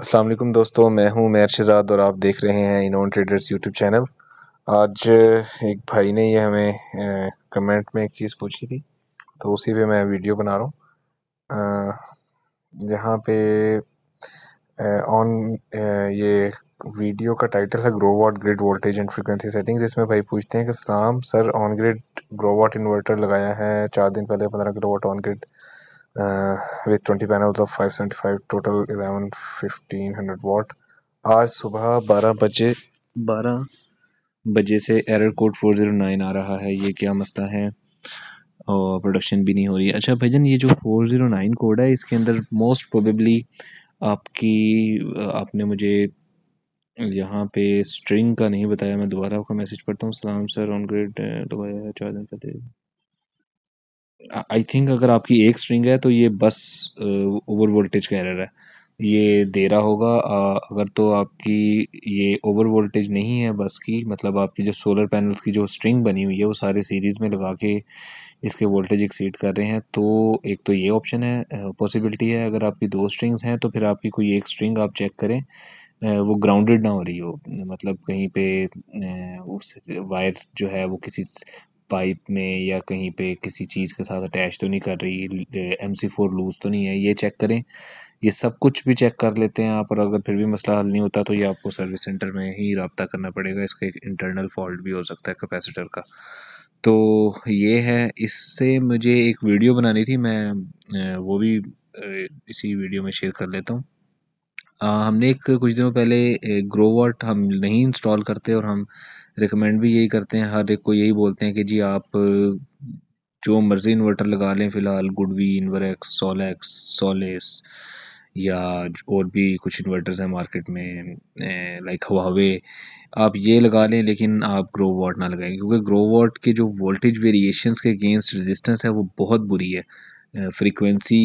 असलम दोस्तों मैं हूं मेर शहजाद और आप देख रहे हैं इनोन ट्रेडर्स यूट्यूब चैनल आज एक भाई ने ये हमें कमेंट में एक चीज़ पूछी थी तो उसी पे मैं वीडियो बना रहा हूँ यहाँ पे ऑन ये वीडियो का टाइटल है Growatt grid voltage and frequency settings इसमें भाई पूछते हैं कि सलाम sir on grid Growatt inverter लगाया है चार दिन पहले पंद्रह kilowatt on grid Uh, with 20 panels of 575 total 11 1500 watt आज सुबह 12 बजे 12 बजे से एरर कोड 409 आ रहा है ये क्या मसला है और प्रोडक्शन भी नहीं हो रही है अच्छा भजन ये जो 409 कोड है इसके अंदर मोस्ट प्रोबेबली आपकी uh, आपने मुझे यहाँ पे स्ट्रिंग का नहीं बताया मैं दोबारा आपको मैसेज पढ़ता हूँ सलाम सर ऑन ग्रेड uh, चार दिन का आई थिंक अगर आपकी एक स्ट्रिंग है तो ये बस ओवर वोल्टेज का एरर है ये दे रहा होगा आ, अगर तो आपकी ये ओवर वोल्टेज नहीं है बस की मतलब आपकी जो सोलर पैनल्स की जो स्ट्रिंग बनी हुई है वो सारे सीरीज़ में लगा के इसके वोल्टेज एक्सीड कर रहे हैं तो एक तो ये ऑप्शन है पॉसिबिलिटी है अगर आपकी दो स्ट्रिंग्स हैं तो फिर आपकी कोई एक स्ट्रिंग आप चेक करें वो ग्राउंडेड ना हो रही हो मतलब कहीं पे उस वायर जो है वो किसी पाइप में या कहीं पे किसी चीज़ के साथ अटैच तो नहीं कर रही एम सी फोर लूज़ तो नहीं है ये चेक करें ये सब कुछ भी चेक कर लेते हैं आप और अगर फिर भी मसला हल नहीं होता तो ये आपको सर्विस सेंटर में ही रबता करना पड़ेगा इसका एक इंटरनल फॉल्ट भी हो सकता है कैपेसिटर का तो ये है इससे मुझे एक वीडियो बनानी थी मैं वो भी इसी वीडियो में शेयर कर लेता हूँ हमने एक कुछ दिनों पहले ग्रोवर्ट हम नहीं इंस्टॉल करते और हम रिकमेंड भी यही करते हैं हर एक को यही बोलते हैं कि जी आप जो मर्ज़ी इन्वर्टर लगा लें फ़िलहाल गुडवी इन्वरक्स सोलैक्स सोलेस या और भी कुछ इन्वर्टर्स हैं मार्केट में लाइक हवावे आप ये लगा लें लेकिन आप ग्रो वॉट ना लगाएं क्योंकि ग्रो वॉट के जो वोल्टेज वेरिएशंस के अगेंस्ट रेजिस्टेंस है वो बहुत बुरी है फ्रीक्वेंसी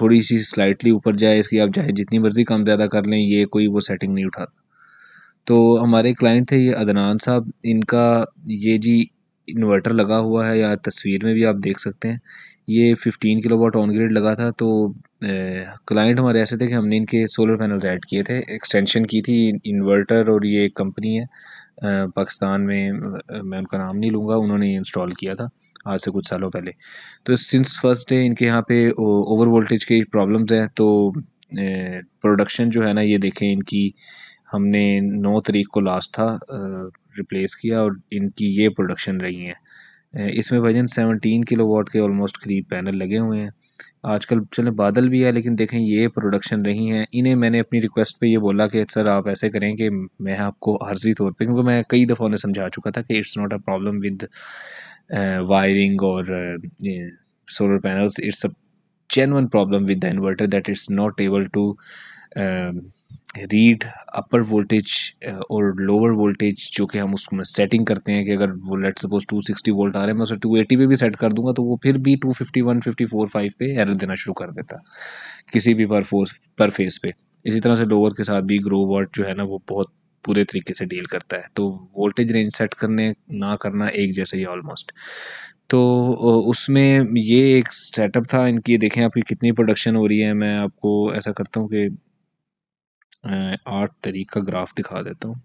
थोड़ी सी स्लाइटली ऊपर जाए इसकी आप चाहे जितनी मर्ज़ी कम ज़्यादा कर लें ये कोई वो सेटिंग नहीं उठाता तो हमारे क्लाइंट थे ये अदनान साहब इनका ये जी इन्वर्टर लगा हुआ है या तस्वीर में भी आप देख सकते हैं ये 15 किलोवाट ऑन ग्रेड लगा था तो क्लाइंट हमारे ऐसे थे कि हमने इनके सोलर पैनल्स ऐड किए थे एक्सटेंशन की थी इन्वर्टर और ये एक कंपनी है पाकिस्तान में मैं उनका नाम नहीं लूँगा उन्होंने इंस्टॉल किया था आज से कुछ सालों पहले तो सिंस फर्स्ट डे इनके यहाँ पे ओवर वोल्टेज के प्रॉब्लम्स हैं तो प्रोडक्शन जो है ना ये देखें इनकी हमने नौ तारीख को लास्ट था रिप्लेस किया और इनकी ये प्रोडक्शन रही हैं इसमें वजन सेवनटीन किलो वाट के ऑलमोस्ट करीब पैनल लगे हुए हैं आजकल चले बादल भी है लेकिन देखें ये प्रोडक्शन रही हैं इन्हें मैंने अपनी रिक्वेस्ट पे ये बोला कि सर आप ऐसे करें कि मैं आपको आर्जी तौर पे क्योंकि मैं कई दफ़ा उन्हें समझा चुका था कि it's not a problem with Uh, wiring or uh, solar panels it's a genuine problem with the inverter that it's not able to um, read upper voltage और लोअर वोल्टेज जो कि हम उसमें सेटिंग करते हैं कि अगर वो लेट सपोज 260 वोल्ट आ रहे हैं मैं उसे 280 पे भी सेट कर दूंगा तो वो फिर भी फिफ्टी फोर 5 पे एरर देना शुरू कर देता किसी भी पर फोर्स पर फेस पे इसी तरह से लोअर के साथ भी ग्रो वर्ट जो है ना वो बहुत पूरे तरीके से डील करता है तो वोल्टेज रेंज सेट करने ना करना एक जैसे ही ऑलमोस्ट तो उसमें ये एक सेटअप था इनकी देखें आपकी कितनी प्रोडक्शन हो रही है मैं आपको ऐसा करता हूँ कि आठ तारीख का ग्राफ दिखा देता हूँ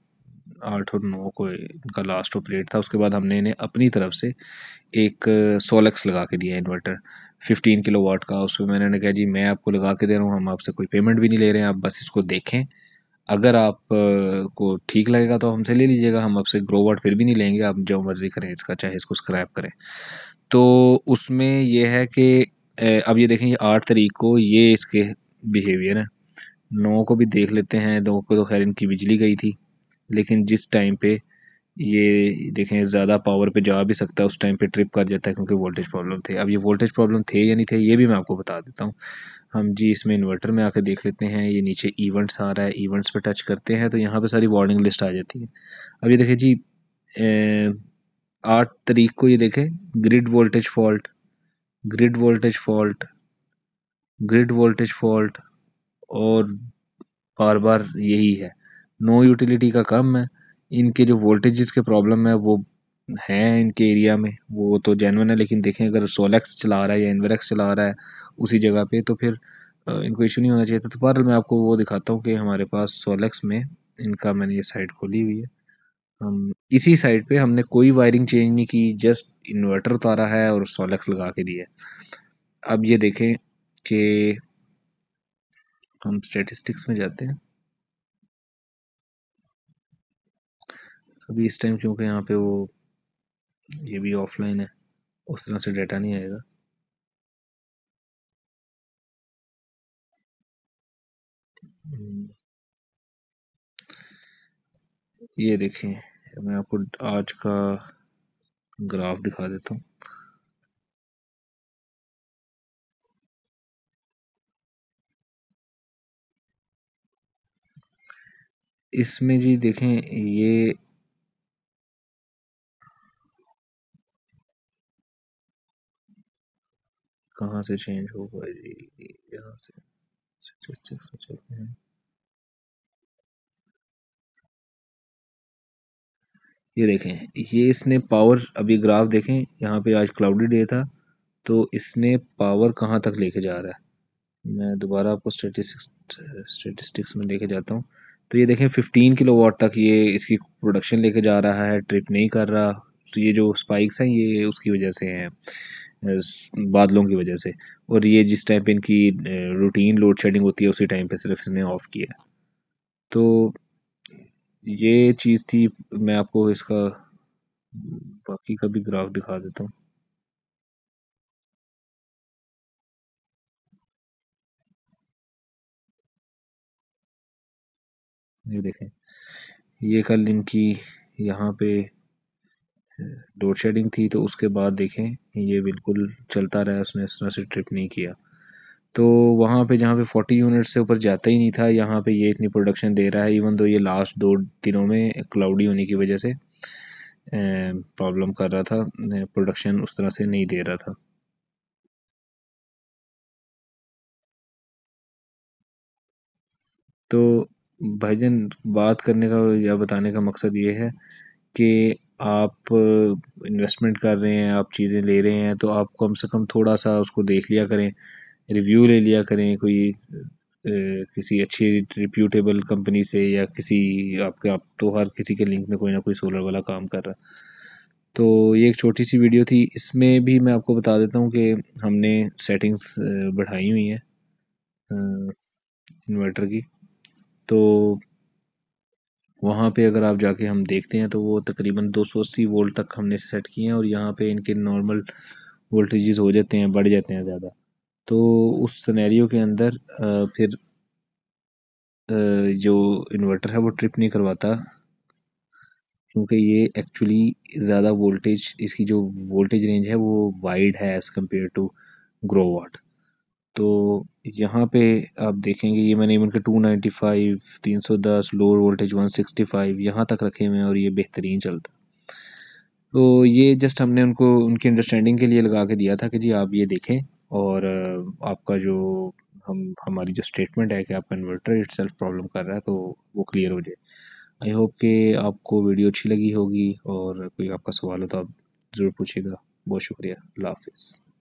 आठ और नौ को इनका लास्ट ऑपरेट था उसके बाद हमने इन्हें अपनी तरफ से एक सोलक्स लगा के दिया इन्वर्टर 15 किलो का उसमें मैंने कहा जी मैं आपको लगा के दे रहा हूँ हम आपसे कोई पेमेंट भी नहीं ले रहे हैं आप बस इसको देखें अगर आप को ठीक लगेगा तो हमसे ले लीजिएगा हम आपसे वर्ड फिर भी नहीं लेंगे आप जो मर्ज़ी करें इसका चाहे इसको स्क्रैप करें तो उसमें यह है कि अब ये देखें आठ तरीक को ये इसके बिहेवियर है नौ को भी देख लेते हैं दो को तो खैर इनकी बिजली गई थी लेकिन जिस टाइम पे ये देखें ज़्यादा पावर पे जा भी सकता है उस टाइम पे ट्रिप कर जाता है क्योंकि वोल्टेज प्रॉब्लम थे अब ये वोल्टेज प्रॉब्लम थे या नहीं थे ये भी मैं आपको बता देता हूँ हम जी इसमें इन्वर्टर में आके देख लेते हैं ये नीचे इवेंट्स आ रहा है इवेंट्स पे टच करते हैं तो यहाँ पे सारी वार्निंग लिस्ट आ जाती है अब ये देखें जी आठ तरीक को ये देखें grid voltage fault grid voltage fault grid voltage fault और बार बार यही है नो यूटिलिटी का कम है इनके जो वोल्टेजेस के प्रॉब्लम है वो हैं इनके एरिया में वो तो जेनवन है लेकिन देखें अगर सोलैक्स चला रहा है या इन्वेक्स चला रहा है उसी जगह पे तो फिर इनको इशू नहीं होना चाहिए था तो बहरहाल मैं आपको वो दिखाता हूँ कि हमारे पास सोलैक्स में इनका मैंने ये साइड खोली हुई है हम इसी साइड पे हमने कोई वायरिंग चेंज नहीं की जस्ट इन्वर्टर उतारा है और सोलैक्स लगा के दिया अब ये देखें कि हम स्टेटिस्टिक्स में जाते हैं अभी इस टाइम क्योंकि यहाँ पे वो ये भी ऑफलाइन है उस तरह से डाटा नहीं आएगा ये देखिए मैं आपको आज का ग्राफ दिखा देता हूँ इसमें जी देखें ये कहाँ से चेंज होगा जी यहाँ से स्टेटिस्टिक्स में चलते हैं ये देखें ये इसने पावर अभी ग्राफ देखें यहाँ पे आज क्लाउडी डे था तो इसने पावर कहाँ तक लेके जा रहा है मैं दोबारा आपको स्टेटिस्टिक्स स्टेटिस्टिक्स में लेके जाता हूँ तो ये देखें 15 किलोवाट तक ये इसकी प्रोडक्शन लेके जा रहा है ट्रिप नहीं कर रहा तो ये जो स्पाइक्स हैं ये उसकी वजह से हैं बादलों की वजह से और ये जिस टाइम पे इनकी रूटीन लोड शेडिंग होती है उसी टाइम पे सिर्फ इसने ऑफ़ किया तो ये चीज़ थी मैं आपको इसका बाकी का भी ग्राफ दिखा देता हूँ ये देखें ये कल इनकी यहाँ पे लोड शेडिंग थी तो उसके बाद देखें ये बिल्कुल चलता रहा उसने इस तरह से ट्रिप नहीं किया तो वहाँ पे जहाँ पे 40 यूनिट से ऊपर जाता ही नहीं था यहाँ पे ये इतनी प्रोडक्शन दे रहा है इवन दो ये लास्ट दो दिनों में क्लाउडी होने की वजह से प्रॉब्लम कर रहा था प्रोडक्शन उस तरह से नहीं दे रहा था तो भाईजन बात करने का या बताने का मकसद ये है कि आप इन्वेस्टमेंट कर रहे हैं आप चीज़ें ले रहे हैं तो आप कम से कम थोड़ा सा उसको देख लिया करें रिव्यू ले लिया करें कोई किसी अच्छी रिप्यूटेबल कंपनी से या किसी आपके आप तो हर किसी के लिंक में कोई ना कोई सोलर वाला काम कर रहा तो ये एक छोटी सी वीडियो थी इसमें भी मैं आपको बता देता हूँ कि हमने सेटिंग्स बढ़ाई हुई हैं इन्वर्टर की तो वहाँ पे अगर आप जाके हम देखते हैं तो वो तकरीबन 280 वोल्ट तक हमने सेट किए हैं और यहाँ पे इनके नॉर्मल वोल्टेजेस हो जाते हैं बढ़ जाते हैं ज़्यादा तो उस सनेरियो के अंदर आ, फिर आ, जो इन्वर्टर है वो ट्रिप नहीं करवाता क्योंकि ये एक्चुअली ज़्यादा वोल्टेज इसकी जो वोल्टेज रेंज है वो वाइड है as compare to Growatt तो यहाँ पे आप देखेंगे ये मैंने इवन के 295, 310, लोअर वोल्टेज 165 यहाँ तक रखे हुए हैं और ये बेहतरीन चलता तो ये जस्ट हमने उनको उनकी अंडरस्टैंडिंग के लिए लगा के दिया था कि जी आप ये देखें और आपका जो हम हमारी जो स्टेटमेंट है कि आपका इन्वर्टर इट प्रॉब्लम कर रहा है तो वो क्लियर हो जाए आई होप कि आपको वीडियो अच्छी लगी होगी और कोई आपका सवाल हो तो आप ज़रूर पूछिएगा बहुत शुक्रिया अल्लाह हाफिज़